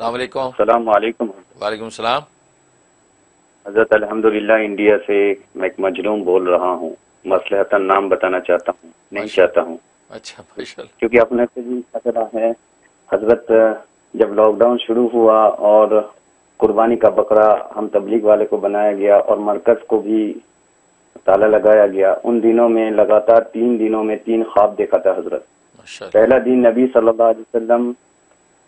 वालेकुम सलाम हजरत इंडिया से मैं एक मजलूम बोल रहा हूँ मसलहतन नाम बताना चाहता हूँ नहीं चाहता हूँ अच्छा क्योंकि अपने है हजरत जब लॉकडाउन शुरू हुआ और कुर्बानी का बकरा हम तबलीग वाले को बनाया गया और मरकज को भी ताला लगाया गया उन दिनों में लगातार तीन दिनों में तीन ख्वाब देखा था हजरत पहला दिन नबी सल्लल्लाहु अलैहि वसल्लम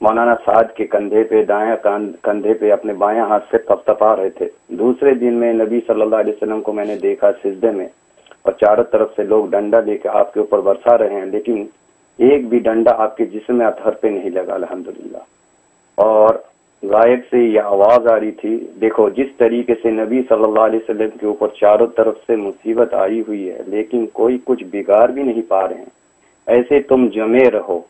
मौलाना साद के कंधे पे दाया कंधे पे अपने बाया हाथ से थपथपा रहे थे दूसरे दिन में नबी सल्लल्लाहु अलैहि वसल्लम को मैंने देखा सिजदे में और चारों तरफ से लोग डंडा देकर आपके ऊपर बरसा रहे हैं लेकिन एक भी डंडा आपके जिसम अथर पे नहीं लगा अलहमदुल्ला और गायब से यह आवाज आ रही थी देखो जिस तरीके से नबी सल्लल्लाहु अलैहि वसल्लम के ऊपर चारों तरफ से मुसीबत आई हुई है लेकिन कोई कुछ बिगाड़ भी नहीं पा रहे हैं ऐसे तुम जमे रहो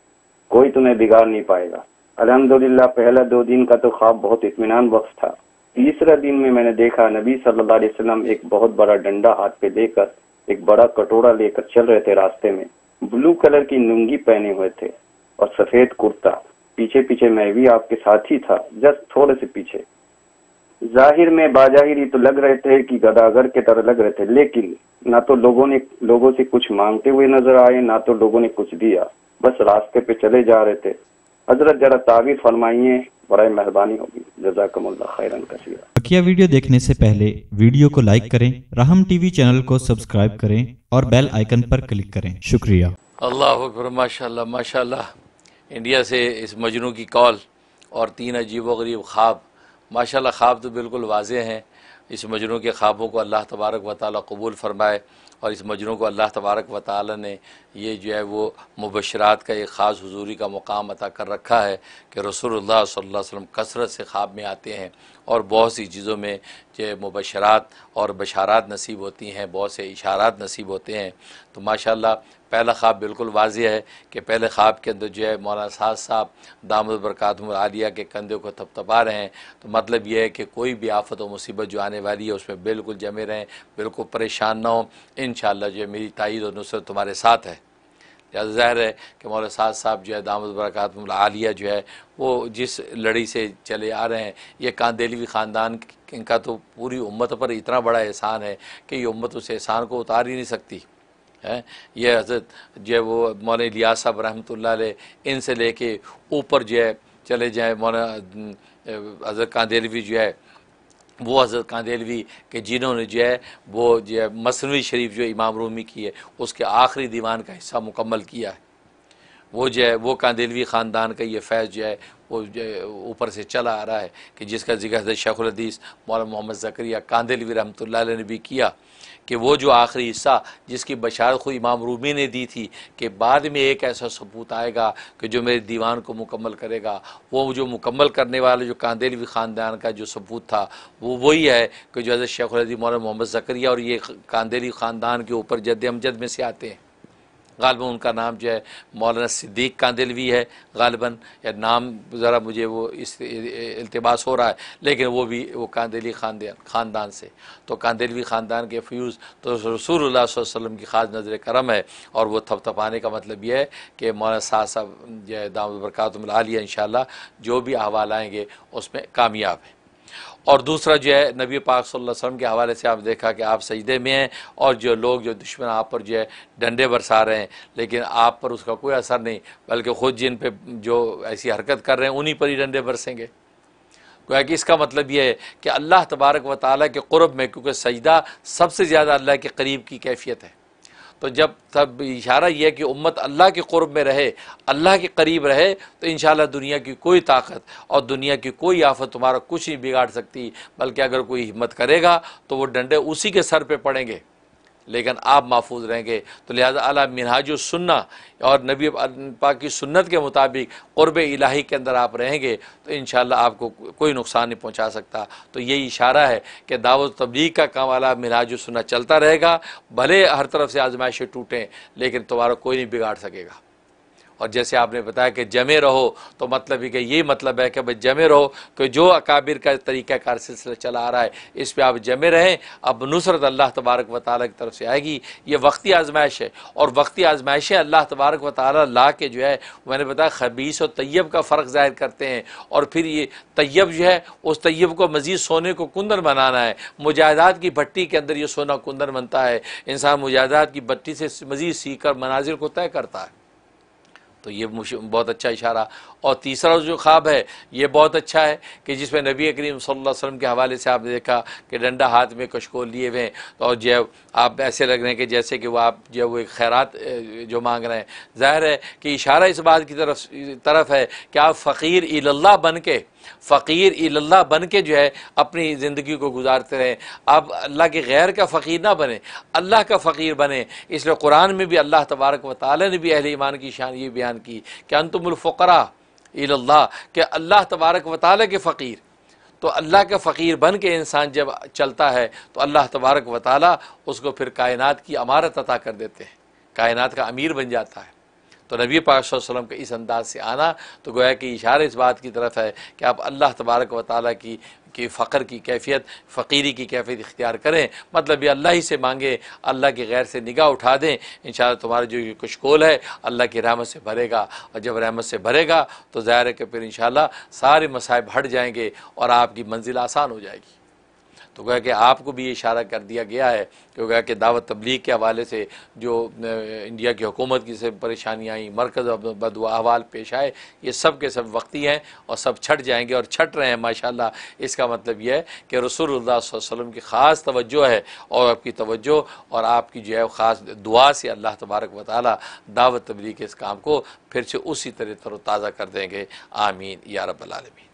कोई तुम्हें बिगाड़ नहीं पाएगा अलहमदुल्ला पहला दो दिन का तो ख्वाब बहुत इतमान बख्श था तीसरा दिन में मैंने देखा नबी सल्लल्लाहु अलैहि वसल्लम एक बहुत बड़ा डंडा हाथ पे लेकर एक बड़ा कटोरा लेकर चल रहे थे रास्ते में ब्लू कलर की लुंगी पहने हुए थे और सफेद कुर्ता पीछे पीछे मैं भी आपके साथ ही था जस्ट थोड़े से पीछे जाहिर में बाजाहिर तो लग रहे थे कि गदागर के तरह लग रहे थे लेकिन ना तो लोगों ने लोगों से कुछ मांगते हुए नजर आए ना तो लोगों ने कुछ दिया बस रास्ते पे चले जा रहे थे हजरत जरा ताबीर फरमाइए बड़ा मेहरबानी होगी जजाकमल्ला खैरन कसीरा बकिया वीडियो देखने से पहले वीडियो को लाइक करें राहम टीवी चैनल को सब्सक्राइब करें और बेल आइकन पर क्लिक करें शुक्रिया अल्लाह माशा माशा इंडिया से इस मजनू की कॉल और तीन अजीब गरीब ख्वाब माशाल्लाह ख्वाब तो बिल्कुल वाजे हैं इस मजनू के ख्वाबों को अल्लाह तबारक व ताली कबूल फरमाए और इस मजनू को अल्लाह तबारक व ताली ने ये जो है वो मुबशरात का एक ख़ास हजूरी का मुकाम अता कर रखा है कि रसोल्ला वसम कसरत से ख्वाब में आते हैं और बहुत सी चीज़ों में जो मुबशरात और बशारात नसीब होती हैं बहुत से इशारात नसीब होते हैं तो माशाल्लाह पहला ख्वाब बिल्कुल वाज है कि पहले ख्वाब के अंदर जो है मौलाना साहब साहब दामद बरक़ात आलिया के कंधे को थपथपा रहे हैं तो मतलब यह है कि कोई भी आफत और मुसीबत जो आने वाली है उसमें बिल्कुल जमे रहें बिल्कुल परेशान ना हो इन जो है मेरी तइद और नुसरत तुम्हारे साथ है लिहाजा ज़ाहिर है कि मौल साज साहब जो है दामद बरक़ात आलिया जो है वो जिस लड़ी से चले आ रहे हैं ये कांदेलवी ख़ानदान इनका तो पूरी उम्मत पर इतना बड़ा एहसान है कि ये उम्मत उस एहसान को उतार ही नहीं सकती है ये हजरत जो है वो मौल लिया साहब रहमत इन से ले कर ऊपर जो है चले जाएँ मौलाना हजरत कांदेलवी जो है वो हज़रत कांदेलवी के जिन्होंने जो है वो जो है मसनवी शरीफ जो इमाम रूमी की है उसके आखिरी दीवान का हिस्सा मुकम्मल किया है वो जो है वो कांदेलवी ख़ानदान का ये फैज़ जो है वो जो ऊपर से चला आ रहा है कि जिसका जिक्र हजरत शेखुलदीस मौलाना मोहम्मद ज़करिया कांदेलवी रहमत ने भी किया कि वो जो आखिरी हिस्सा जिसकी बशार खुद इमाम रूमी ने दी थी कि बाद में एक ऐसा सबूत आएगा कि जो मेरे दीवान को मुकम्मल करेगा वो जो मुकम्मल करने वाले जो कांदेलवी ख़ानदान का जो सबूत था वो वही है कि जो हज़रत शेख मौल मोहम्मद जकरिया और ये कांदेली ख़ानदान के ऊपर जद अमजद में से आते हैं गालबा उनका नाम जो है मौलाना सिद्दीक कांदिलवी है गालबा या नाम ज़रा मुझे वो इस अल्तबास हो रहा है लेकिन वो भी वो कांदली खानदान ख़ानदान से तो कांदिलवी ख़ानदान के फ्यूज़ तो रसूल वसम की ख़ास नज़र करम है और वो थपथपाने का मतलब यह है कि मौलाना साह साहब जो है दाम बरकतमिल आलिया इन जो भी अहवाल आएँगे उसमें कामयाब है और दूसरा जो है नबी पाक सल्लल्लाहु अलैहि वसल्लम के हवाले से आप देखा कि आप सजदे में हैं और जो लोग जो दुश्मन आप पर जो है डंडे बरसा रहे हैं लेकिन आप पर उसका कोई असर नहीं बल्कि खुद जिन पे जो ऐसी हरकत कर रहे हैं उन्हीं पर ही डंडे बरसेंगे गोया कि इसका मतलब यह है कि अल्लाह तबारक व ताली के क़ुरब में क्योंकि सजदा सबसे ज़्यादा अल्लाह के करीब की कैफियत है तो जब सब इशारा यह है कि उम्मत अल्लाह के क़ुरब में रहे अल्लाह के करीब रहे तो इन दुनिया की कोई ताकत और दुनिया की कोई आफत तुम्हारा कुछ नहीं बिगाड़ सकती बल्कि अगर कोई हिम्मत करेगा तो वो डंडे उसी के सर पर पड़ेंगे लेकिन आप महफूज रहेंगे तो लिहाजा अला मिनहाज सुन्ना और नबी पाक की सुन्नत के मुताबिक क़ुरब इलाही के अंदर आप रहेंगे तो इन आपको कोई नुकसान नहीं पहुँचा सकता तो यही इशारा है कि दावत तबलीग का काम अला मिनहाज सुन्ना चलता रहेगा भले हर तरफ से आजमाइशें टूटें लेकिन तुम्हारा कोई नहीं बिगाड़ सकेगा और जैसे आपने बताया कि जमे रहो तो मतलब ही कि ये मतलब है कि भाई जमे रहो कि जो अकाबिर का तरीक़ाकार सिलसिला चला आ रहा है इस पर आप जमे रहें अब नुसरत अल्लाह तबारक व ताल की तरफ से आएगी ये वक्ती आजमाइश है और वक्ती आजमाइशें अल्लाह तबारक व ताल ला के जो है मैंने बताया खबीस और तैयब का फ़र्क ज़ाहिर करते हैं और फिर ये तैयब जो है उस तैयब को मज़ीद सोने को कुंदन बनाना है मुजाहदात की भट्टी के अंदर ये सोना कुंदन बनता है इंसान मुजाहदात की भट्टी से मज़ीद सीख कर मनाजिर को तय करता है तो ये बहुत अच्छा इशारा और तीसरा जो ख्वाब है ये बहुत अच्छा है कि जिसमें नबी करीम सल वसम के हवाले से आपने देखा कि डंडा हाथ में कशकोल लिए हुए हैं तो और जो आप ऐसे लग रहे हैं कि जैसे कि वह आप जो वो एक खैरत जो मांग रहे हैं ज़ाहिर है कि इशारा इस बात की तरफ तरफ है कि आप फ़कीर इल्ला बन के फ़कीर इल्ला बन के जो है अपनी ज़िंदगी को गुजारते रहें आप अल्लाह के गैर का फ़कीर ना बने अल्लाह का फ़कीर बने इसलिए कुरान में भी अल्लाह तबारक वाली ने भी अहल ईमान की शान ये बयान की कि अनतमुलफ़रा इल्ला के अल्लाह तबारक व के फ़कीर तो अल्लाह के फ़कीर बन के इंसान जब चलता है तो अल्लाह तबारक व उसको फिर कायनात की अमारत अता कर देते हैं कायनात का अमीर बन जाता है तो नबी पाकलम वसल्लम का इस अंदाज से आना तो गोया कि इशारा इस बात की तरफ है कि आप अल्लाह तबारक व ताली की कि फ़ख्र की कैफियत फ़कीरी की कैफियत इख्तियार करें मतलब ये अल्लाह ही से मांगे अल्लाह के गैर से निगाह उठा दें इन तुम्हारा जो ये कुछ कोल है अल्लाह की रहमत से भरेगा और जब रहमत से भरेगा तो ज़ाहिर है कि फिर इन सारे मसाइब हट जाएंगे और आपकी मंजिल आसान हो जाएगी तो गया कि आपको भी ये इशारा कर दिया गया है कि गया कि दावत तबलीग के हवाले से जो इंडिया की हुकूमत की से परेशानियाँ आई मरकज़ बदवा अहवाल पेश आए ये सब के सब वक्ती हैं और सब छट जाएंगे और छट रहे हैं माशा इसका मतलब यह है कि रसूल वसम की ख़ास तवज्जो है और आपकी तवज्जो और आपकी जो है ख़ास दुआ से अल्लाह तबारक व ताली दावत तबलीग के इस काम को फिर से उसी तरह तरताज़ा कर देंगे आमीन या रबालमी